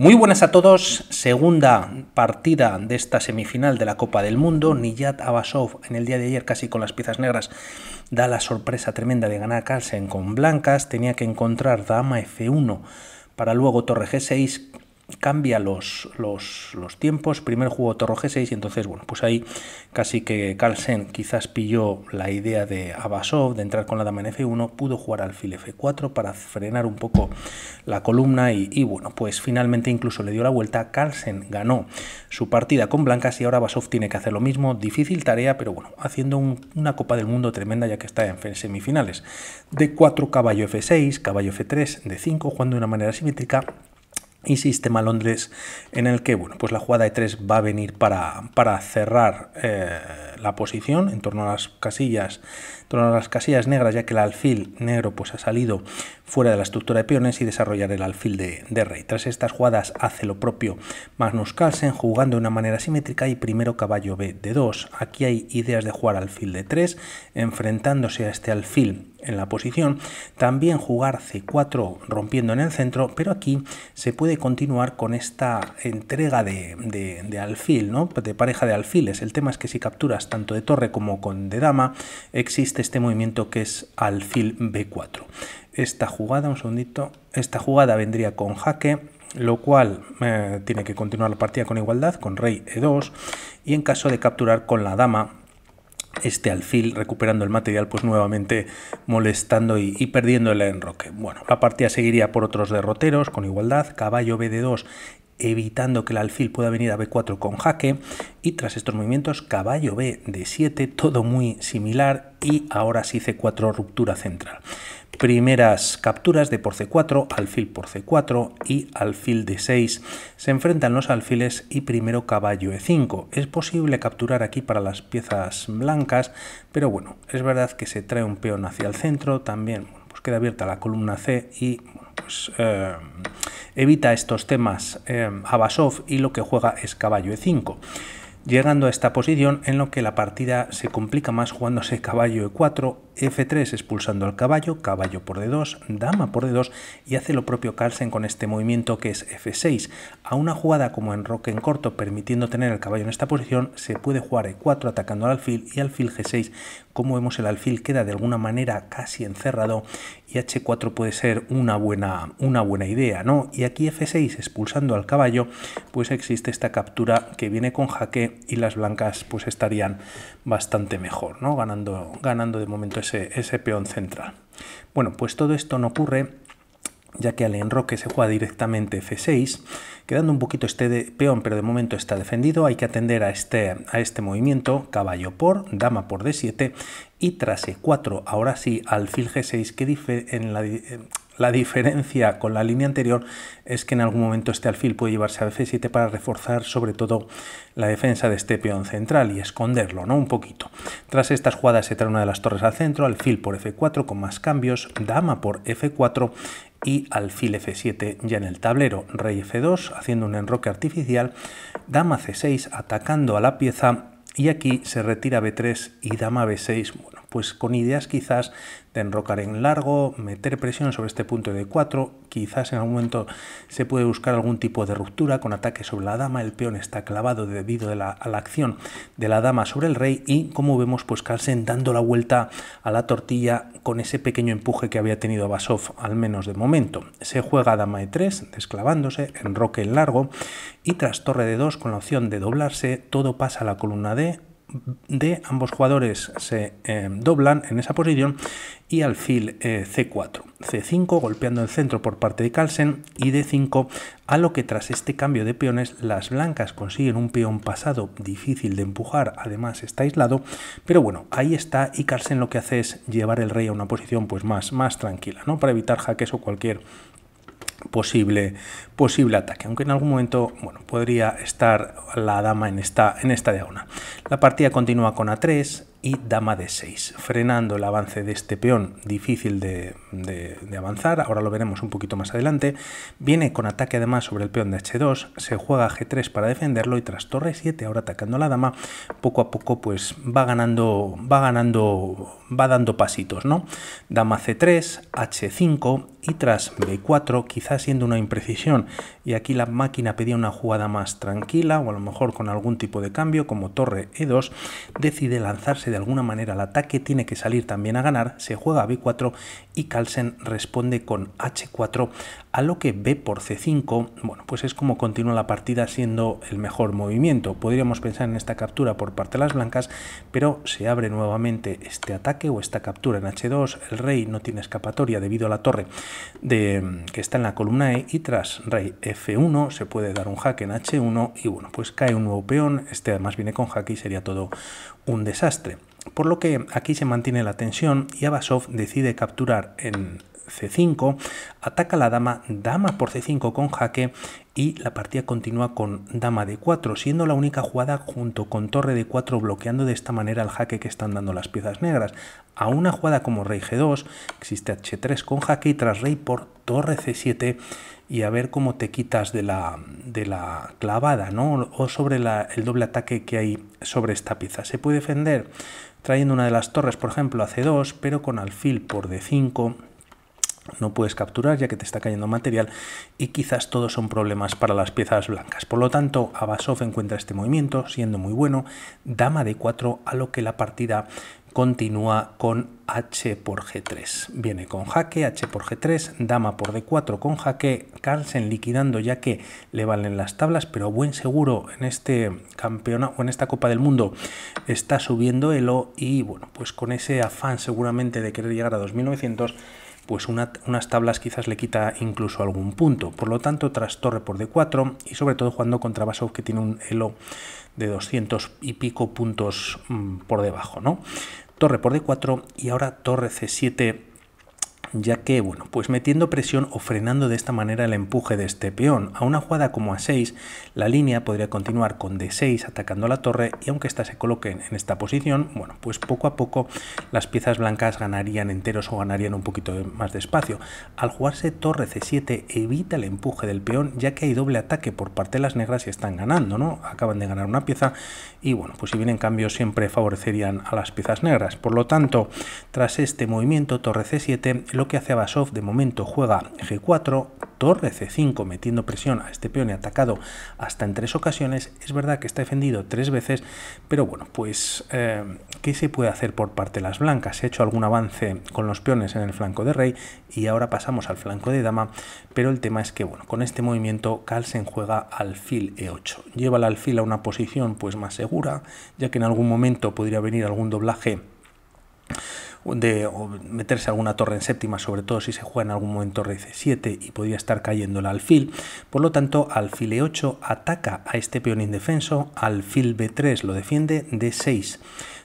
Muy buenas a todos. Segunda partida de esta semifinal de la Copa del Mundo. Niyat Abasov en el día de ayer casi con las piezas negras da la sorpresa tremenda de ganar Carlsen con blancas. Tenía que encontrar dama F1 para luego torre G6 cambia los, los, tiempos. primer juego torro g6 y entonces, bueno, pues ahí casi que Carlsen quizás pilló la idea de Abasov de entrar con la dama en f1, pudo jugar alfil f4 para frenar un poco la columna y, bueno, pues finalmente incluso le dio la vuelta. Carlsen ganó su partida con blancas y ahora Abasov tiene que hacer lo mismo. Difícil tarea, pero bueno, haciendo una Copa del Mundo tremenda ya que está en semifinales. De 4 caballo f6, caballo f3, de 5 jugando de una manera simétrica y Sistema Londres, en el que bueno, pues la jugada de 3 va a venir para, cerrar eh, la posición en torno a las casillas torno las casillas negras, ya que el alfil negro pues, ha salido fuera de la estructura de peones y desarrollar el alfil de, rey. Tras estas jugadas hace lo propio Magnus Carlsen jugando de una manera simétrica y primero caballo B de 2. Aquí hay ideas de jugar alfil de 3 enfrentándose a este alfil en la posición, también jugar C4 rompiendo en el centro, pero aquí se puede continuar con esta entrega de, alfil, ¿no? de pareja de alfiles. El tema es que si capturas tanto de torre como con de dama, existe este movimiento que es alfil b4. Esta jugada, un segundito, esta jugada vendría con jaque, lo cual eh, tiene que continuar la partida con igualdad, con rey e2, y en caso de capturar con la dama, este alfil recuperando el material pues nuevamente molestando y, perdiendo el enroque. Bueno, la partida seguiría por otros derroteros con igualdad, caballo b 2 evitando que el alfil pueda venir a b4 con jaque y tras estos movimientos caballo b de 7 todo muy similar y ahora sí c4 ruptura central. Primeras capturas de por c4, alfil por c4 y alfil de 6 Se enfrentan los alfiles y primero caballo e5. Es posible capturar aquí para las piezas blancas, pero bueno, es verdad que se trae un peón hacia el centro, también pues queda abierta la columna C y pues, eh, evita estos temas eh, y lo que juega es caballo E5 llegando a esta posición en lo que la partida se complica más jugándose caballo e4, f3 expulsando al caballo, caballo por d2, dama por d2 y hace lo propio Carlsen con este movimiento que es f6. A una jugada como en roque en corto permitiendo tener el caballo en esta posición, se puede jugar e4 atacando al alfil y alfil g6 como vemos el alfil queda de alguna manera casi encerrado y H4 puede ser una buena, una buena idea, ¿no? Y aquí F6 expulsando al caballo, pues existe esta captura que viene con jaque y las blancas pues estarían bastante mejor, ¿no? Ganando, ganando de momento ese, ese peón central. Bueno, pues todo esto no ocurre ya que al enroque se juega directamente f6, quedando un poquito este de peón, pero de momento está defendido, hay que atender a este, a este movimiento, caballo por, dama por d7 y tras e4, ahora sí, alfil g6, que en la, la diferencia con la línea anterior es que en algún momento este alfil puede llevarse a f 7 para reforzar sobre todo la defensa de este peón central y esconderlo, ¿no? Un poquito. Tras estas jugadas se trae una de las torres al centro, alfil por f4 con más cambios, dama por f4 y alfil f7 ya en el tablero, rey f2 haciendo un enroque artificial, dama c6 atacando a la pieza y aquí se retira b3 y dama b6, bueno, pues con ideas quizás de enrocar en largo, meter presión sobre este punto de 4, quizás en algún momento se puede buscar algún tipo de ruptura con ataque sobre la dama, el peón está clavado debido a la acción de la dama sobre el rey y como vemos pues Carlsen dando la vuelta a la tortilla con ese pequeño empuje que había tenido Basov al menos de momento. Se juega dama e3 desclavándose, enroque en largo y tras torre de 2 con la opción de doblarse, todo pasa a la columna D, de ambos jugadores se eh, doblan en esa posición y alfil C4. Eh, C5 golpeando el centro por parte de Carlsen y D5 a lo que tras este cambio de peones las blancas consiguen un peón pasado difícil de empujar, además está aislado, pero bueno, ahí está y Carlsen lo que hace es llevar el rey a una posición pues más, más tranquila, ¿no? Para evitar jaques o cualquier posible, posible ataque, aunque en algún momento bueno, podría estar la dama en esta, en esta diagonal. La partida continúa con A3 y dama de 6 frenando el avance de este peón difícil de, avanzar, ahora lo veremos un poquito más adelante, viene con ataque además sobre el peón de H2, se juega G3 para defenderlo y tras torre 7, ahora atacando la dama, poco a poco pues va ganando, va ganando, va dando pasitos, ¿no? Dama C3, H5, y tras B4, quizás siendo una imprecisión, y aquí la máquina pedía una jugada más tranquila o a lo mejor con algún tipo de cambio como torre E2, decide lanzarse de alguna manera al ataque, tiene que salir también a ganar, se juega a B4 y Carlsen responde con H4 a lo que B por C5, bueno, pues es como continúa la partida siendo el mejor movimiento. Podríamos pensar en esta captura por parte de las blancas, pero se abre nuevamente este ataque o esta captura en H2, el rey no tiene escapatoria debido a la torre de, que está en la columna E y tras rey F1 se puede dar un hack en H1 y bueno, pues cae un nuevo peón, este además viene con jaque y sería todo un desastre por lo que aquí se mantiene la tensión y Abasov decide capturar en c5, ataca la dama, dama por c5 con jaque y la partida continúa con dama de 4 siendo la única jugada junto con torre de 4 bloqueando de esta manera el jaque que están dando las piezas negras. A una jugada como rey g2 existe h3 con jaque y tras rey por torre c7 y a ver cómo te quitas de la, de la clavada ¿no? o sobre el doble ataque que hay sobre esta pieza. Se puede defender trayendo una de las torres, por ejemplo, a c2, pero con alfil por d5 no puedes capturar ya que te está cayendo material y quizás todos son problemas para las piezas blancas. Por lo tanto, Abasov encuentra este movimiento siendo muy bueno, dama de 4 a lo que la partida continúa con H por G3. Viene con jaque, H por G3, dama por D4 con jaque, Carlsen liquidando ya que le valen las tablas, pero buen seguro en este campeonato o en esta Copa del Mundo está subiendo el O y bueno, pues con ese afán seguramente de querer llegar a 2900 pues unas tablas quizás le quita incluso algún punto. Por lo tanto, tras torre por d4 y sobre todo jugando contra Basov que tiene un elo de 200 y pico puntos mm, por debajo, ¿no? Torre por d4 y ahora torre c7 ya que, bueno, pues metiendo presión o frenando de esta manera el empuje de este peón. A una jugada como a 6, la línea podría continuar con d6 atacando a la torre y aunque ésta se coloque en esta posición, bueno, pues poco a poco las piezas blancas ganarían enteros o ganarían un poquito más de espacio. Al jugarse torre c7 evita el empuje del peón, ya que hay doble ataque por parte de las negras y están ganando, ¿no? Acaban de ganar una pieza y, bueno, pues si bien en cambio siempre favorecerían a las piezas negras. Por lo tanto, tras este movimiento, torre c7, lo que hace Basov de momento juega G4, torre C5 metiendo presión a este peón y atacado hasta en tres ocasiones. Es verdad que está defendido tres veces, pero bueno, pues eh, ¿qué se puede hacer por parte de las blancas? Se ha hecho algún avance con los peones en el flanco de rey y ahora pasamos al flanco de dama, pero el tema es que bueno, con este movimiento Carlsen juega alfil E8. Lleva el alfil a una posición pues más segura, ya que en algún momento podría venir algún doblaje de meterse alguna torre en séptima, sobre todo si se juega en algún momento rey 7 y podría estar cayendo el alfil. Por lo tanto, alfil e8 ataca a este peón indefenso, alfil b3 lo defiende, d6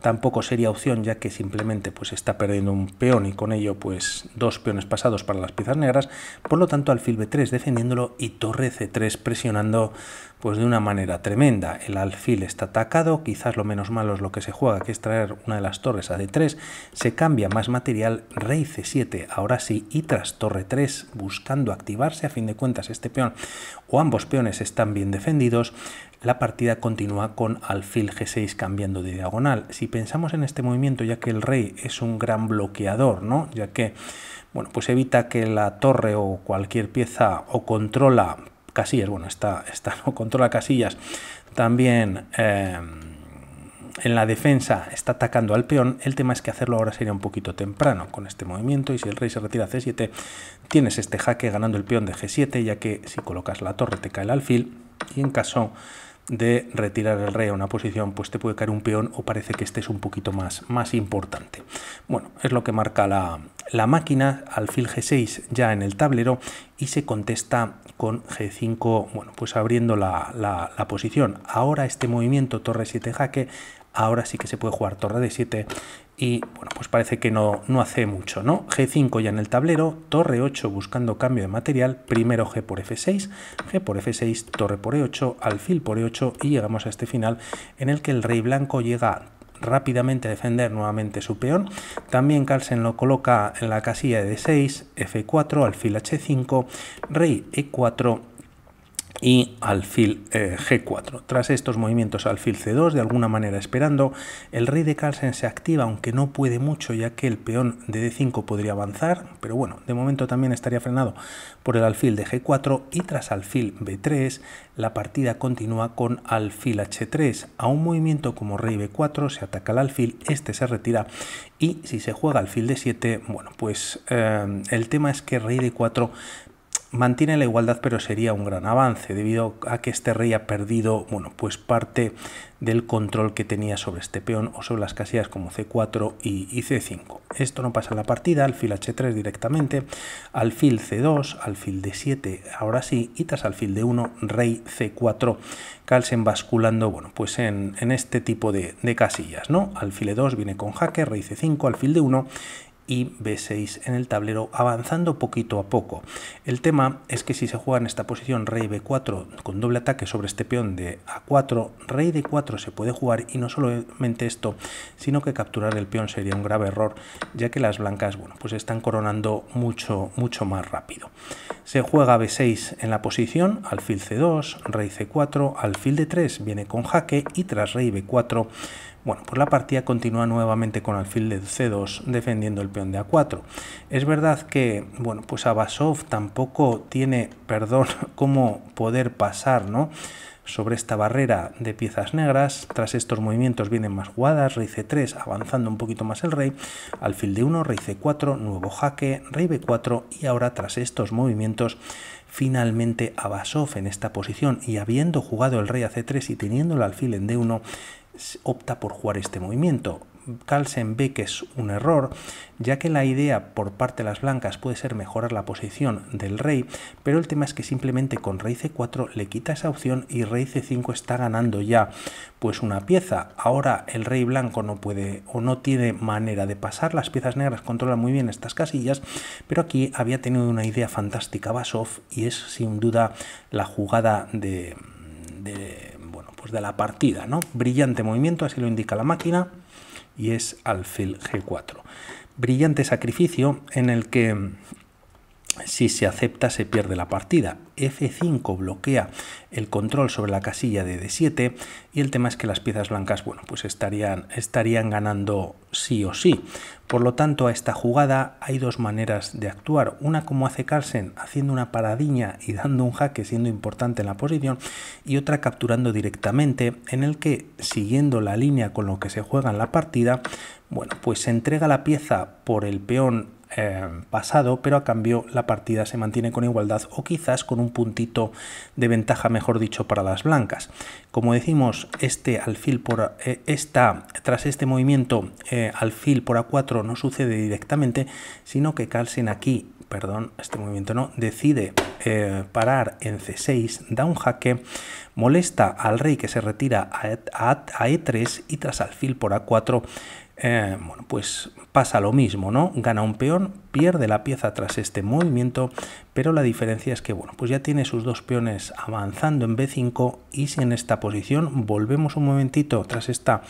tampoco sería opción ya que simplemente pues está perdiendo un peón y con ello pues dos peones pasados para las piezas negras, por lo tanto alfil b3 defendiéndolo y torre c3 presionando pues de una manera tremenda. El alfil está atacado, quizás lo menos malo es lo que se juega, que es traer una de las torres a d3, se cambia más material, rey c7 ahora sí y tras torre 3 buscando activarse, a fin de cuentas este peón o ambos peones están bien defendidos, la partida continúa con alfil g6 cambiando de diagonal. Si pensamos en este movimiento, ya que el rey es un gran bloqueador, ¿no? ya que bueno, pues evita que la torre o cualquier pieza o controla casillas, bueno, está está no controla casillas, también... Eh, en la defensa está atacando al peón, el tema es que hacerlo ahora sería un poquito temprano con este movimiento y si el rey se retira a c7 tienes este jaque ganando el peón de g7 ya que si colocas la torre te cae el alfil y en caso de retirar el rey a una posición, pues te puede caer un peón o parece que este es un poquito más, más importante. Bueno, es lo que marca la, la máquina, alfil G6 ya en el tablero y se contesta con G5, bueno, pues abriendo la, la posición. Ahora este movimiento torre 7 jaque, ahora sí que se puede jugar torre de 7 y bueno, pues parece que no, no hace mucho, ¿no? G5 ya en el tablero, torre 8 buscando cambio de material, primero G por F6, G por F6, torre por E8, alfil por E8 y llegamos a este final en el que el rey blanco llega rápidamente a defender nuevamente su peón. También Carlsen lo coloca en la casilla de D6, F4, alfil H5, rey E4 y alfil eh, g4. Tras estos movimientos alfil c2, de alguna manera esperando, el rey de Carlsen se activa, aunque no puede mucho, ya que el peón de d5 podría avanzar, pero bueno, de momento también estaría frenado por el alfil de g4 y tras alfil b3, la partida continúa con alfil h3. A un movimiento como rey b4 se ataca el alfil, este se retira y si se juega alfil d7, bueno, pues eh, el tema es que rey d4 mantiene la igualdad, pero sería un gran avance, debido a que este rey ha perdido bueno, pues parte del control que tenía sobre este peón o sobre las casillas como C4 y, C5. Esto no pasa en la partida, alfil H3 directamente, alfil C2, alfil D7, ahora sí, y tras alfil D1, rey C4, calcen basculando bueno, pues en, este tipo de, casillas. ¿no? Alfil E2 viene con jaque, rey C5, alfil de 1 y b6 en el tablero avanzando poquito a poco. El tema es que si se juega en esta posición rey b4 con doble ataque sobre este peón de a4, rey d4 se puede jugar y no solamente esto, sino que capturar el peón sería un grave error, ya que las blancas bueno, pues están coronando mucho, mucho más rápido. Se juega b6 en la posición, alfil c2, rey c4, alfil d3 viene con jaque y tras rey b4 bueno, pues la partida continúa nuevamente con alfil de c2 defendiendo el peón de a4. Es verdad que, bueno, pues Abasov tampoco tiene, perdón, cómo poder pasar, ¿no? sobre esta barrera de piezas negras. Tras estos movimientos vienen más jugadas, rey c3, avanzando un poquito más el rey, alfil de 1, rey c4, nuevo jaque, rey b4 y ahora tras estos movimientos finalmente Abasov en esta posición y habiendo jugado el rey a c3 y teniendo el alfil en d1 opta por jugar este movimiento. Carlsen ve que es un error, ya que la idea por parte de las blancas puede ser mejorar la posición del rey, pero el tema es que simplemente con rey c4 le quita esa opción y rey c5 está ganando ya pues una pieza. Ahora el rey blanco no puede o no tiene manera de pasar, las piezas negras controlan muy bien estas casillas, pero aquí había tenido una idea fantástica Basov y es sin duda la jugada de de la partida, ¿no? Brillante movimiento, así lo indica la máquina, y es alfil G4. Brillante sacrificio en el que mm, si se acepta se pierde la partida. F5 bloquea el control sobre la casilla de D7 y el tema es que las piezas blancas, bueno, pues estarían, estarían ganando sí o sí. Por lo tanto, a esta jugada hay dos maneras de actuar. Una como hace Carlsen, haciendo una paradiña y dando un jaque siendo importante en la posición, y otra capturando directamente, en el que, siguiendo la línea con lo que se juega en la partida, bueno, pues se entrega la pieza por el peón eh, pasado, pero a cambio la partida se mantiene con igualdad o quizás con un puntito de ventaja, mejor dicho, para las blancas. Como decimos, este alfil por eh, esta, tras este movimiento eh, alfil por A4 no sucede directamente, sino que Carlsen aquí, perdón, este movimiento no, decide parar en C6, da un jaque, molesta al rey que se retira a, e, a, a E3 y tras alfil por A4 eh, bueno, pues pasa lo mismo, ¿no? Gana un peón, pierde la pieza tras este movimiento, pero la diferencia es que, bueno, pues ya tiene sus dos peones avanzando en B5 y si en esta posición volvemos un momentito tras esta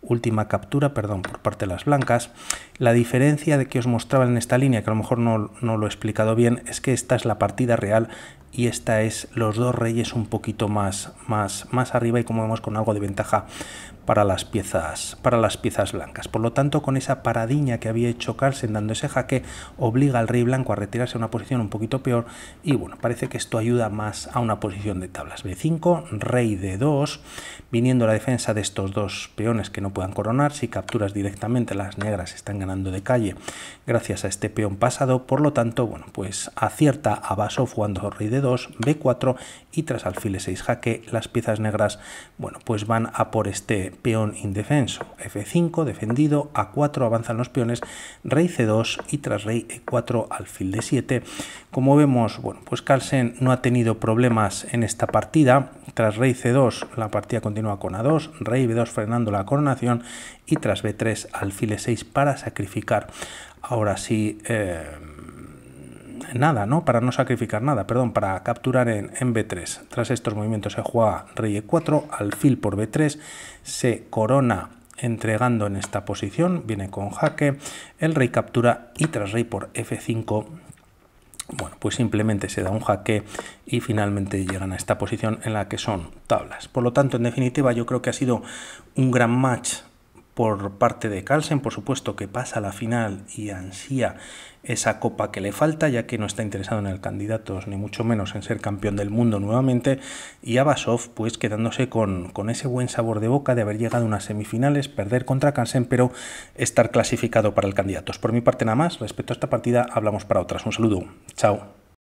última captura, perdón, por parte de las blancas, la diferencia de que os mostraba en esta línea, que a lo mejor no, lo he explicado bien, es que esta es la partida real y esta es los dos reyes un poquito más, más, más arriba y como vemos con algo de ventaja para las piezas para las piezas blancas. Por lo tanto, con esa paradiña que había hecho Carlsen dando ese jaque, obliga al rey blanco a retirarse a una posición un poquito peor y bueno, parece que esto ayuda más a una posición de tablas. B5, rey de 2 viniendo la defensa de estos dos peones que no puedan coronar, si capturas directamente las negras están ganando de calle gracias a este peón pasado, por lo tanto, bueno, pues acierta a Baso jugando rey de 2 B4 y tras alfil 6 jaque, las piezas negras, bueno, pues van a por este peón indefenso. F5 defendido, A4 avanzan los peones, rey C2 y tras rey E4 alfil D7. Como vemos, bueno, pues Carlsen no ha tenido problemas en esta partida. Tras rey C2 la partida continúa con A2, rey B2 frenando la coronación y tras B3 alfil E6 para sacrificar. Ahora sí... Eh, nada, ¿no? Para no sacrificar nada, perdón, para capturar en, B3. Tras estos movimientos se juega rey E4, alfil por B3, se corona entregando en esta posición, viene con jaque, el rey captura y tras rey por F5 bueno, pues simplemente se da un jaque y finalmente llegan a esta posición en la que son tablas. Por lo tanto, en definitiva, yo creo que ha sido un gran match por parte de Carlsen, por supuesto, que pasa a la final y ansía esa copa que le falta, ya que no está interesado en el candidatos, ni mucho menos en ser campeón del mundo nuevamente, y Abasov, pues quedándose con, ese buen sabor de boca de haber llegado a unas semifinales, perder contra Carlsen, pero estar clasificado para el candidatos. Por mi parte nada más, respecto a esta partida hablamos para otras. Un saludo, chao.